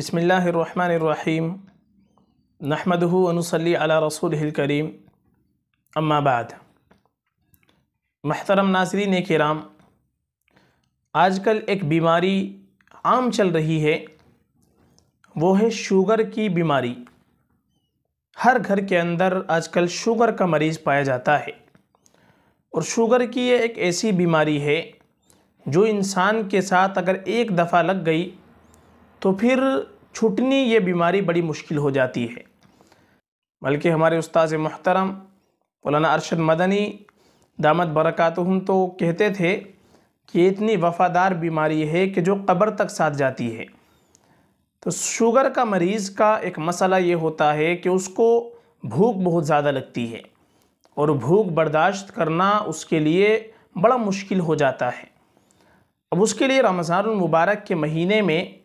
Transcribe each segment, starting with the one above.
बसमीम नहमदूनसली अला रसूल करीम अम्माबाद महतरम नाजरीन आज कल एक बीमारी आम चल रही है वो है शुगर की बीमारी हर घर के अंदर आज कल शुगर का मरीज़ पाया जाता है और शुगर की ये एक ऐसी बीमारी है जो इंसान के साथ अगर एक दफ़ा लग गई तो फिर छुटनी ये बीमारी बड़ी मुश्किल हो जाती है बल्कि हमारे उस्ताद मोहतरम मौलाना अरशद मदनी दामद बरक़ात तो कहते थे कि इतनी वफ़ादार बीमारी है कि जो कब्र तक साथ जाती है तो शुगर का मरीज़ का एक मसला ये होता है कि उसको भूख बहुत ज़्यादा लगती है और भूख बर्दाश्त करना उसके लिए बड़ा मुश्किल हो जाता है अब उसके लिए रमज़ान मुबारक के महीने में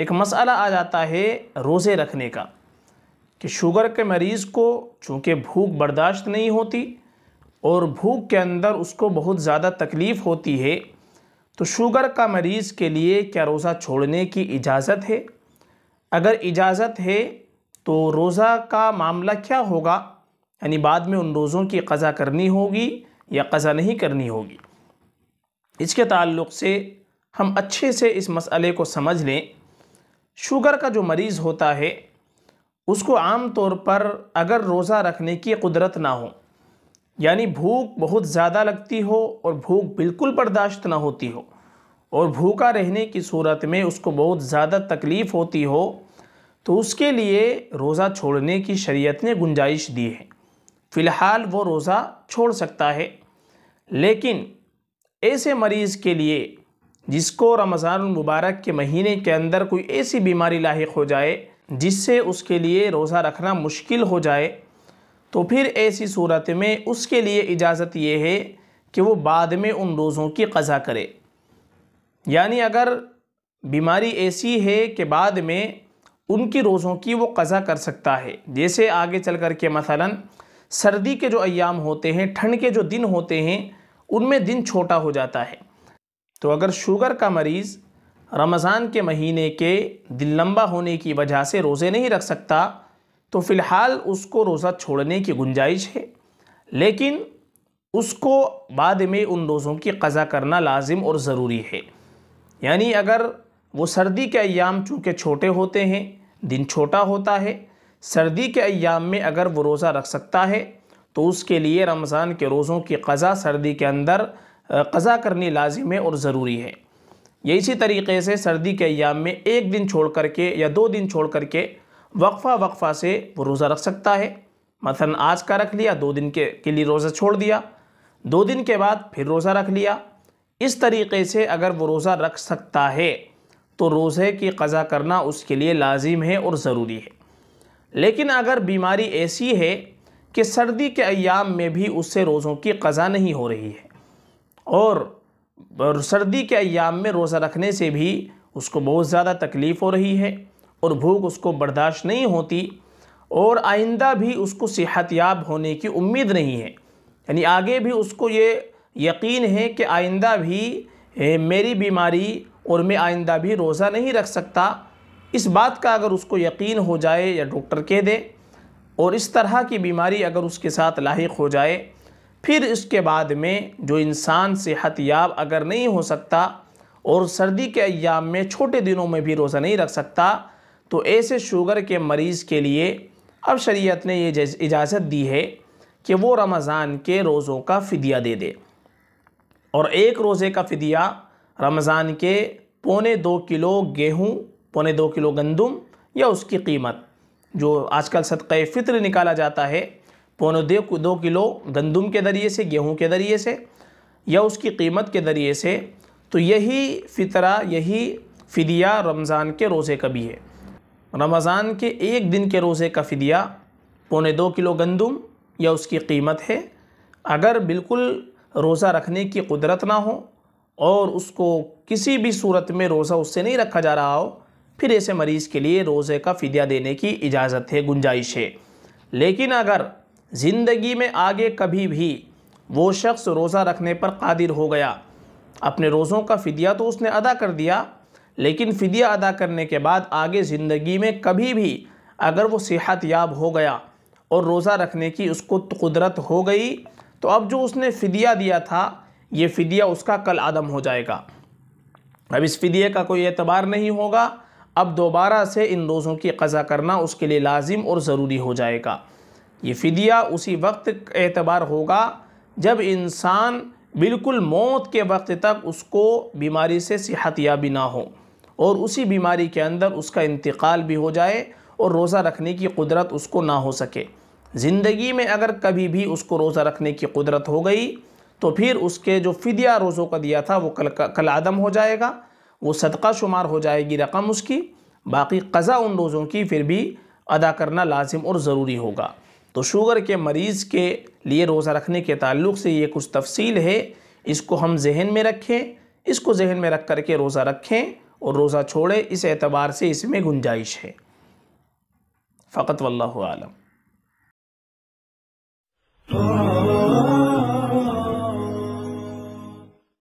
एक मसला आ जाता है रोज़े रखने का कि शुगर के मरीज़ को चूँकि भूख बर्दाश्त नहीं होती और भूख के अंदर उसको बहुत ज़्यादा तकलीफ़ होती है तो शुगर का मरीज़ के लिए क्या रोज़ा छोड़ने की इजाज़त है अगर इजाज़त है तो रोज़ा का मामला क्या होगा यानी बाद में उन रोज़ों की कज़ा करनी होगी या कज़ा नहीं करनी होगी इसके ताल्लुक़ से हम अच्छे से इस मसले को समझ लें शुगर का जो मरीज़ होता है उसको आम तौर पर अगर रोज़ा रखने की कुदरत ना हो यानी भूख बहुत ज़्यादा लगती हो और भूख बिल्कुल बर्दाश्त ना होती हो और भूखा रहने की सूरत में उसको बहुत ज़्यादा तकलीफ़ होती हो तो उसके लिए रोज़ा छोड़ने की शरीयत ने गुंजाइश दी है फ़िलहाल वो रोज़ा छोड़ सकता है लेकिन ऐसे मरीज़ के लिए जिसको रमज़ान मुबारक के महीने के अंदर कोई ऐसी बीमारी लाक हो जाए जिससे उसके लिए रोज़ा रखना मुश्किल हो जाए तो फिर ऐसी सूरत में उसके लिए इजाज़त ये है कि वो बाद में उन रोज़ों की कज़ा करे यानी अगर बीमारी ऐसी है कि बाद में उनकी रोज़ों की वो कज़ा कर सकता है जैसे आगे चल कर के मसला सर्दी के जो अयाम होते हैं ठंड के जो दिन होते हैं उनमें दिन छोटा हो जाता है तो अगर शुगर का मरीज़ रमज़ान के महीने के दिल लंबा होने की वजह से रोज़े नहीं रख सकता तो फ़िलहाल उसको रोज़ा छोड़ने की गुंजाइश है लेकिन उसको बाद में उन रोज़ों की कज़ा करना लाजिम और ज़रूरी है यानी अगर वो सर्दी के अयाम चूँकि छोटे होते हैं दिन छोटा होता है सर्दी के अयाम में अगर वो रोज़ा रख सकता है तो उसके लिए रमज़ान के रोज़ों की कज़ा सर्दी के अंदर क़ज़ा करनी लाजिम है और ज़रूरी है ये इसी तरीके से सर्दी के अयाम में एक दिन छोड़ कर के या दो दिन छोड़ कर के वक्फ़ा वक्फ़ा से वो रोज़ा रख सकता है मथन आज का रख लिया दो दिन के के लिए रोज़ा छोड़ दिया दो दिन के बाद फिर रोज़ा रख लिया इस तरीके से अगर वो रोज़ा रख सकता है तो रोज़े की क़ज़ा करना उसके लिए लाजिम है और ज़रूरी है लेकिन अगर बीमारी ऐसी है कि सर्दी के अयाम में भी उससे रोज़ों की क़ज़ा नहीं हो रही है और सर्दी के अयाम में रोज़ा रखने से भी उसको बहुत ज़्यादा तकलीफ़ हो रही है और भूख उसको बर्दाश्त नहीं होती और आइंदा भी उसको याब होने की उम्मीद नहीं है यानी आगे भी उसको ये यकीन है कि आइंदा भी मेरी बीमारी और मैं आइंदा भी रोज़ा नहीं रख सकता इस बात का अगर उसको यकीन हो जाए या डॉक्टर कह दे और इस तरह की बीमारी अगर उसके साथ लाक हो जाए फिर इसके बाद में जो इंसान सेहत याब अगर नहीं हो सकता और सर्दी के अयाम में छोटे दिनों में भी रोज़ा नहीं रख सकता तो ऐसे शुगर के मरीज़ के लिए अब शरीयत ने यह इजाज़त दी है कि वो रमज़ान के रोज़ों का फ़दिया दे दे और एक रोज़े का फ़दिया रमज़ान के पौने दो किलो गेहूँ पौने दो किलो गंदम या उसकी कीमत जो आजकल सदक़ फ़ितर निकाला जाता है पौने दो दो किलो गंदम के ज़रिए से गेहूँ के ज़रिए से या उसकी कीमत के ज़रिए से तो यही फितरा यही फ़िदिया रमज़ान के रोज़े का भी है रमज़ान के एक दिन के रोज़े का फ़िदिया पौने दो किलो गंदम या उसकी कीमत है अगर बिल्कुल रोज़ा रखने की कुदरत ना हो और उसको किसी भी सूरत में रोज़ा उससे नहीं रखा जा रहा हो फिर ऐसे मरीज़ के लिए रोज़े का फ़िदिया देने की इजाज़त है गुंजाइश है लेकिन अगर ज़िंदगी में आगे कभी भी वो शख्स रोज़ा रखने पर कादिर हो गया अपने रोज़ों का फ़दिया तो उसने अदा कर दिया लेकिन फ़दिया अदा करने के बाद आगे ज़िंदगी में कभी भी अगर वो सेहत याब हो गया और रोज़ा रखने की उसको कुदरत हो गई तो अब जो उसने फदिया दिया था ये फदिया उसका कल आदम हो जाएगा अब इस फदिया का कोई एतबार नहीं होगा अब दोबारा से इन रोज़ों की कज़ा करना उसके लिए लाजिम और ज़रूरी हो जाएगा ये फ़िदिया उसी वक्त एतबार होगा जब इंसान बिल्कुल मौत के वक्त तक उसको बीमारी से सेहत याबी ना हो और उसी बीमारी के अंदर उसका इंतकाल भी हो जाए और रोज़ा रखने की कुदरत उसको ना हो सके ज़िंदगी में अगर कभी भी उसको रोज़ा रखने की कुदरत हो गई तो फिर उसके जो फ़िदिया रोज़ों का दिया था वो कल कल आदम हो जाएगा वो सदका शुमार हो जाएगी रकम उसकी बाकी कज़ा उन रोज़ों की फिर भी अदा करना लाजिम और ज़रूरी होगा तो शुगर के मरीज़ के लिए रोज़ा रखने के ताल्लुक से ये कुछ तफसील है इसको हम जहन में रखें इसको जहन में रख कर के रोज़ा रखें और रोज़ा छोड़ें इस एतबार से इसमें गुंजाइश है फ़कत वल्लम